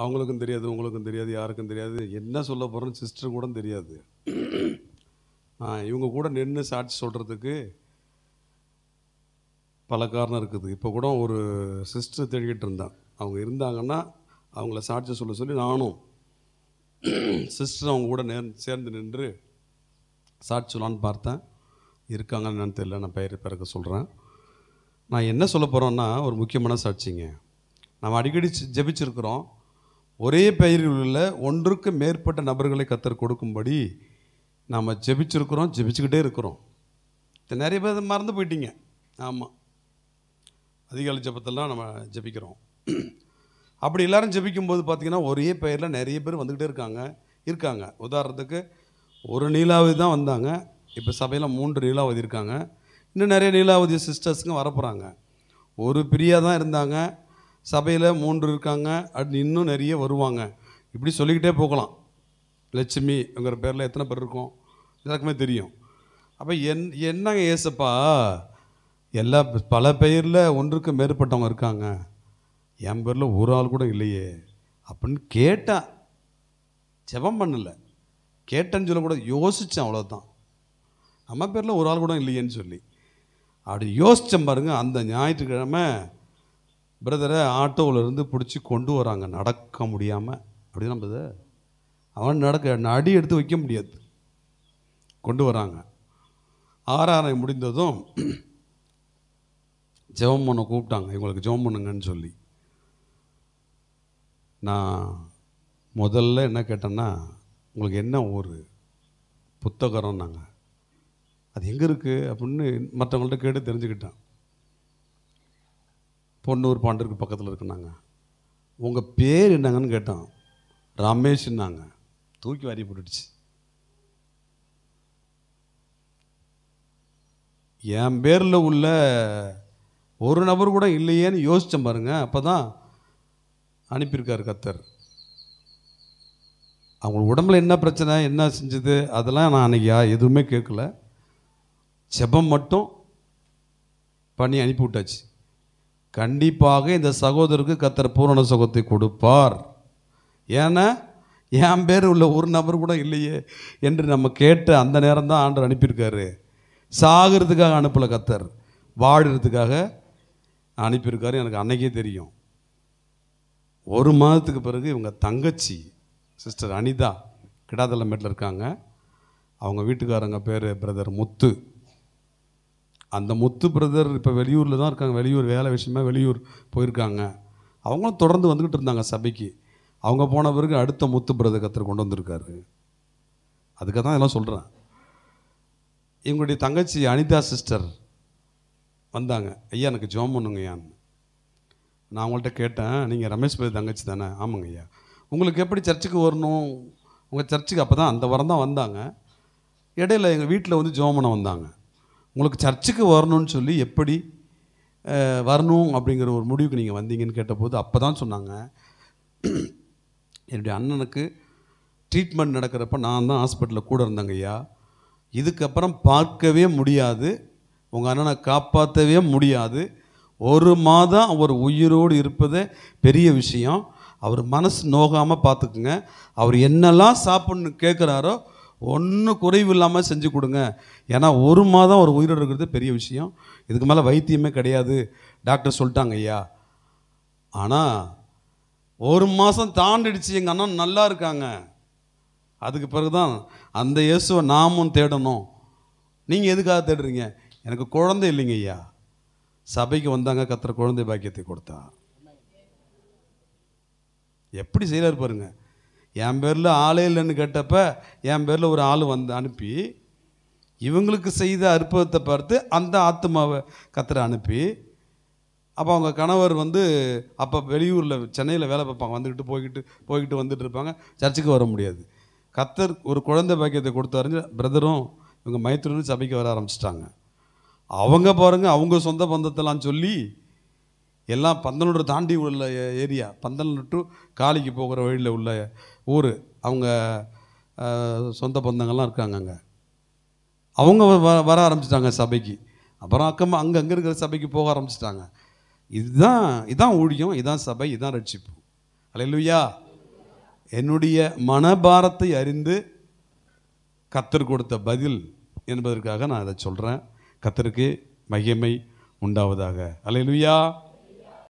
அவங்களுக்கும் தெரியாது உங்களுக்கும் தெரியாது யாருக்கும் தெரியாது என்ன சொல்ல போகிறோன்னு சிஸ்டர் கூட தெரியாது இவங்க கூட நின்று சாட்சி சொல்கிறதுக்கு பல காரணம் இருக்குது இப்போ கூட ஒரு சிஸ்டர் தேடிக்கிட்டு இருந்தேன் அவங்க இருந்தாங்கன்னா அவங்கள சாட்சி சொல்ல சொல்லி நானும் சிஸ்டர் அவங்க கூட நே சேர்ந்து நின்று சாட்சி சொல்லான்னு பார்த்தேன் இருக்காங்கன்னு தெரியல நான் பெயர் பிறக்க சொல்கிறேன் நான் என்ன சொல்ல போகிறேன்னா ஒரு முக்கியமான சாட்சிங்க நம்ம அடிக்கடி ஜெபிச்சிருக்கிறோம் ஒரே பெயரில் உள்ள ஒன்றுக்கு மேற்பட்ட நபர்களை கத்தர் கொடுக்கும்படி நாம் ஜெபிச்சிருக்கிறோம் ஜெபிச்சுக்கிட்டே இருக்கிறோம் நிறைய பேர் மறந்து போயிட்டீங்க ஆமாம் அதிகாலை ஜபத்தெல்லாம் நம்ம ஜபிக்கிறோம் அப்படி எல்லாரும் ஜபிக்கும்போது பார்த்திங்கன்னா ஒரே பெயரில் நிறைய பேர் வந்துக்கிட்டே இருக்காங்க இருக்காங்க உதாரணத்துக்கு ஒரு நீலாவதி தான் வந்தாங்க இப்போ சபையில் மூன்று நீலாவதி இருக்காங்க இன்னும் நிறைய நீலாவதி சிஸ்டர்ஸுங்க வரப்போகிறாங்க ஒரு பிரியா தான் இருந்தாங்க சபையில் மூன்று இருக்காங்க அப்படின்னு இன்னும் நிறைய வருவாங்க இப்படி சொல்லிக்கிட்டே போகலாம் லட்சுமிங்கிற பேரில் எத்தனை பேர் இருக்கோம் எல்லாருக்குமே தெரியும் அப்போ என் என்னங்க ஏசப்பா எல்லா பல பெயரில் ஒன்றுக்கு மேற்பட்டவங்க இருக்காங்க என் பேரில் ஒரு ஆள் கூட இல்லையே அப்படின்னு கேட்டேன் ஜெபம் பண்ணல கேட்டேன்னு சொல்லக்கூட யோசித்தேன் அவ்வளோதான் நம்ம பேரில் ஒரு ஆள் கூட இல்லையேன்னு சொல்லி அப்படி யோசித்தேன் பாருங்கள் அந்த ஞாயிற்றுக்கிழமை பிரதரை ஆட்டோவிலேருந்து பிடிச்சி கொண்டு வராங்க நடக்க முடியாமல் அப்படின்னா பிரதர் அவன் நடக்க அடி எடுத்து வைக்க முடியாது கொண்டு வராங்க ஆராரை முடிந்ததும் ஜெபம் பண்ண கூப்பிட்டாங்க இவங்களுக்கு ஜெபம் பண்ணுங்கன்னு சொல்லி நான் முதல்ல என்ன கேட்டேன்னா உங்களுக்கு என்ன ஊர் புத்தகரம் நாங்கள் அது எங்கே இருக்குது அப்படின்னு மற்றவங்கள்ட்ட கேட்டு தெரிஞ்சுக்கிட்டேன் பொன்னூர் பாண்டருக்கு பக்கத்தில் இருக்குனாங்க உங்கள் பேர் என்னங்கன்னு கேட்டான் ரமேஷ்னாங்க தூக்கி வாரி போட்டுடுச்சு என் பேரில் உள்ள ஒரு நபர் கூட இல்லையேன்னு யோசித்தேன் பாருங்கள் அப்போ தான் அனுப்பியிருக்கார் கத்தர் அவங்க உடம்புல என்ன பிரச்சனை என்ன செஞ்சது அதெல்லாம் நான் அன்றைக்கி எதுவுமே கேட்கல செபம் மட்டும் பண்ணி அனுப்பி விட்டாச்சு கண்டிப்பாக இந்த சகோதரருக்கு கத்தர் பூரண சுகத்தை கொடுப்பார் ஏன்னா என் பேர் உள்ள ஒரு நபர் கூட இல்லையே என்று நம்ம கேட்ட அந்த நேரம் தான் ஆண்டர் அனுப்பியிருக்காரு சாகிறதுக்காக அனுப்பலை கத்தர் வாடுறதுக்காக அனுப்பியிருக்காரு எனக்கு அன்னைக்கே தெரியும் ஒரு மாதத்துக்கு பிறகு இவங்க தங்கச்சி சிஸ்டர் அனிதா கிடாதலமேட்டில் இருக்காங்க அவங்க வீட்டுக்காரங்க பேர் பிரதர் முத்து அந்த முத்து பிரதர் இப்போ வெளியூரில் தான் இருக்காங்க வெளியூர் வேலை விஷயமா வெளியூர் போயிருக்காங்க அவங்களும் தொடர்ந்து வந்துக்கிட்டு இருந்தாங்க சபைக்கு அவங்க போன பிறகு அடுத்த முத்து பிரதர் கத்தர் கொண்டு வந்திருக்காரு அதுக்காக தான் இதெல்லாம் சொல்கிறேன் எங்களுடைய தங்கச்சி அனிதா சிஸ்டர் வந்தாங்க ஐயா எனக்கு ஜோம் பண்ணுங்க ஐயான்னு நான் அவங்கள்ட்ட கேட்டேன் நீங்கள் ரமேஷ் பிரதர் தங்கச்சி தானே ஆமாங்க ஐயா உங்களுக்கு எப்படி சர்ச்சுக்கு வரணும் உங்கள் சர்ச்சுக்கு அப்போ தான் அந்த வாரம் தான் வந்தாங்க இடையில எங்கள் வீட்டில் வந்து ஜோம் பண்ண வந்தாங்க உங்களுக்கு சர்ச்சுக்கு வரணும்னு சொல்லி எப்படி வரணும் அப்படிங்கிற ஒரு முடிவுக்கு நீங்கள் வந்தீங்கன்னு கேட்டபோது அப்போ தான் சொன்னாங்க என்னுடைய அண்ணனுக்கு ட்ரீட்மெண்ட் நடக்கிறப்ப நான் தான் ஹாஸ்பிட்டலில் கூட இருந்தேங்க ஐயா இதுக்கப்புறம் பார்க்கவே முடியாது உங்கள் அண்ணனை காப்பாற்றவே முடியாது ஒரு மாதம் அவர் உயிரோடு இருப்பதே பெரிய விஷயம் அவர் மனசு நோகாமல் பார்த்துக்குங்க அவர் என்னெல்லாம் சாப்பிட்ணுன்னு கேட்குறாரோ ஒன்றும் குறைவு இல்லாமல் செஞ்சு கொடுங்க ஏன்னா ஒரு மாதம் ஒரு உயிரோடு இருக்கிறது பெரிய விஷயம் இதுக்கு மேலே வைத்தியமே கிடையாது டாக்டர் சொல்லிட்டாங்க ஐயா ஆனால் ஒரு மாதம் தாண்டிடுச்சு எங்கள் அண்ணன் நல்லா இருக்காங்க அதுக்கு பிறகு தான் அந்த இயேசுவை நாமும் தேடணும் நீங்கள் எதுக்காக தேடுறீங்க எனக்கு குழந்தை இல்லைங்க ஐயா சபைக்கு வந்தாங்க கத்துற குழந்தை பாக்கியத்தை கொடுத்தா எப்படி செய்கிறார் பாருங்கள் என் பேரில் ஆளே இல்லைன்னு கேட்டப்ப என் பேரில் ஒரு ஆள் வந்து அனுப்பி இவங்களுக்கு செய்த அற்புதத்தை பார்த்து அந்த ஆத்மாவை கத்திர அனுப்பி அப்போ அவங்க கணவர் வந்து அப்போ வெளியூரில் சென்னையில் வேலை பார்ப்பாங்க வந்துக்கிட்டு போய்கிட்டு போய்கிட்டு வந்துட்டு இருப்பாங்க சர்ச்சுக்கு வர முடியாது கத்தர் ஒரு குழந்தை பாக்கியத்தை கொடுத்தாருன்னு பிரதரும் இவங்க மைத்திரும் சபைக்கு வர ஆரம்பிச்சிட்டாங்க அவங்க பாருங்கள் அவங்க சொந்த பந்தத்தெல்லாம் சொல்லி எல்லாம் பந்தனூர் தாண்டி உள்ள ஏரியா பந்தனூர் டு காலிக்கு போகிற வழியில் உள்ள ஊர் அவங்க சொந்த பந்தங்கள்லாம் இருக்காங்க அங்கே அவங்க வ வர ஆரம்பிச்சிட்டாங்க சபைக்கு அப்புறம் அக்கம் அங்கே அங்கே இருக்கிற சபைக்கு போக ஆரம்பிச்சிட்டாங்க இதுதான் இதான் ஊழியம் இதான் சபை இதான் ரட்சிப்பு அலையிலுயா என்னுடைய மனபாரத்தை அறிந்து கத்தர் கொடுத்த பதில் என்பதற்காக நான் அதை சொல்கிறேன் கத்தருக்கு மகிமை உண்டாவதாக அலையிலுயா